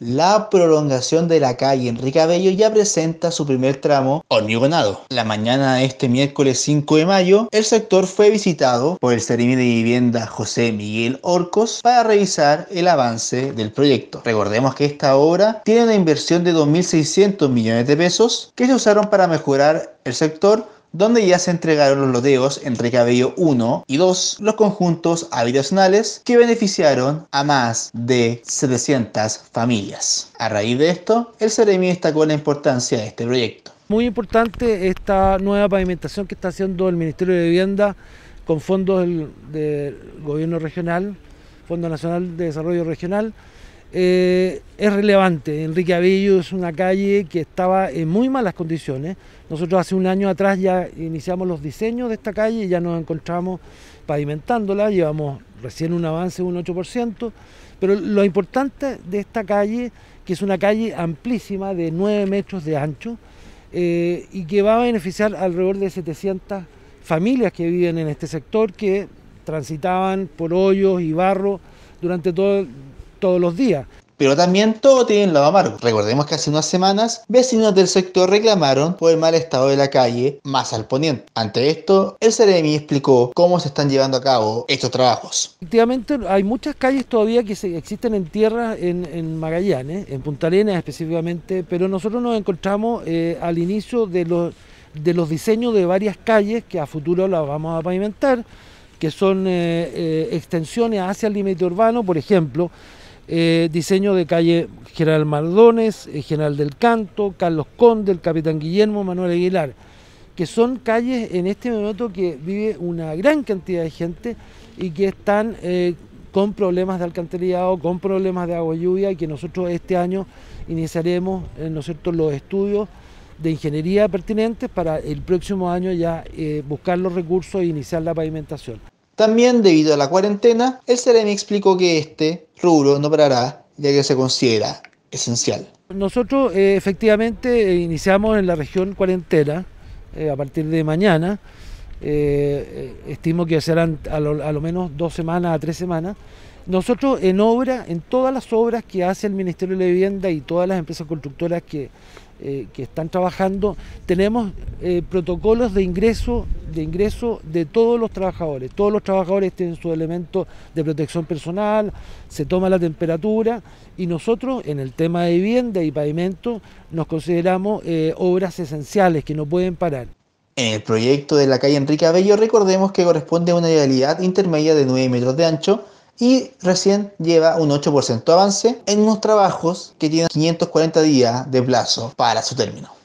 La prolongación de la calle Enrique Abello ya presenta su primer tramo hormigonado. La mañana de este miércoles 5 de mayo, el sector fue visitado por el seremi de vivienda José Miguel Orcos para revisar el avance del proyecto. Recordemos que esta obra tiene una inversión de 2.600 millones de pesos que se usaron para mejorar el sector donde ya se entregaron los loteos entre Cabello 1 y 2, los conjuntos habitacionales que beneficiaron a más de 700 familias. A raíz de esto, el Ceremi destacó la importancia de este proyecto. Muy importante esta nueva pavimentación que está haciendo el Ministerio de Vivienda con fondos del Gobierno Regional, Fondo Nacional de Desarrollo Regional, eh, es relevante. Enrique Avillo es una calle que estaba en muy malas condiciones. Nosotros hace un año atrás ya iniciamos los diseños de esta calle ya nos encontramos pavimentándola, llevamos recién un avance de un 8%, pero lo importante de esta calle, que es una calle amplísima de 9 metros de ancho eh, y que va a beneficiar alrededor de 700 familias que viven en este sector que transitaban por hoyos y barro durante todo todos los días. Pero también todo tiene un lado amargo. Recordemos que hace unas semanas vecinos del sector reclamaron por el mal estado de la calle más al poniente. Ante esto, el Ceremi explicó cómo se están llevando a cabo estos trabajos. Efectivamente, hay muchas calles todavía que existen en tierra en, Magallanes, eh, en Punta Arenas específicamente, pero nosotros nos encontramos eh, al inicio de los, de los diseños de varias calles que a futuro las vamos a pavimentar, que son eh, extensiones hacia el límite urbano, por ejemplo eh, diseño de calle General Maldones, eh, General del Canto, Carlos Conde, el Capitán Guillermo, Manuel Aguilar, que son calles en este momento que vive una gran cantidad de gente y que están eh, con problemas de alcantarillado, con problemas de agua y lluvia y que nosotros este año iniciaremos en los estudios de ingeniería pertinentes para el próximo año ya buscar los recursos e iniciar la pavimentación. También, debido a la cuarentena, el Seremi explicó que este rubro no parará, ya que se considera esencial. Nosotros eh, efectivamente eh, iniciamos en la región cuarentena eh, a partir de mañana. estimo que serán a lo, menos dos semanas a tres semanas. Nosotros en obra, en todas las obras que hace el Ministerio de la Vivienda y todas las empresas constructoras que eh, que están trabajando, tenemos eh, protocolos de ingreso, de ingreso de todos los trabajadores. Todos los trabajadores tienen su elemento de protección personal, se toma la temperatura y nosotros en el tema de vivienda y pavimento nos consideramos eh, obras esenciales que no pueden parar. En el proyecto de la calle Enrique Abello recordemos que corresponde a una vialidad intermedia de 9 metros de ancho y recién lleva un 8% avance en unos trabajos que tienen 540 días de plazo para su término.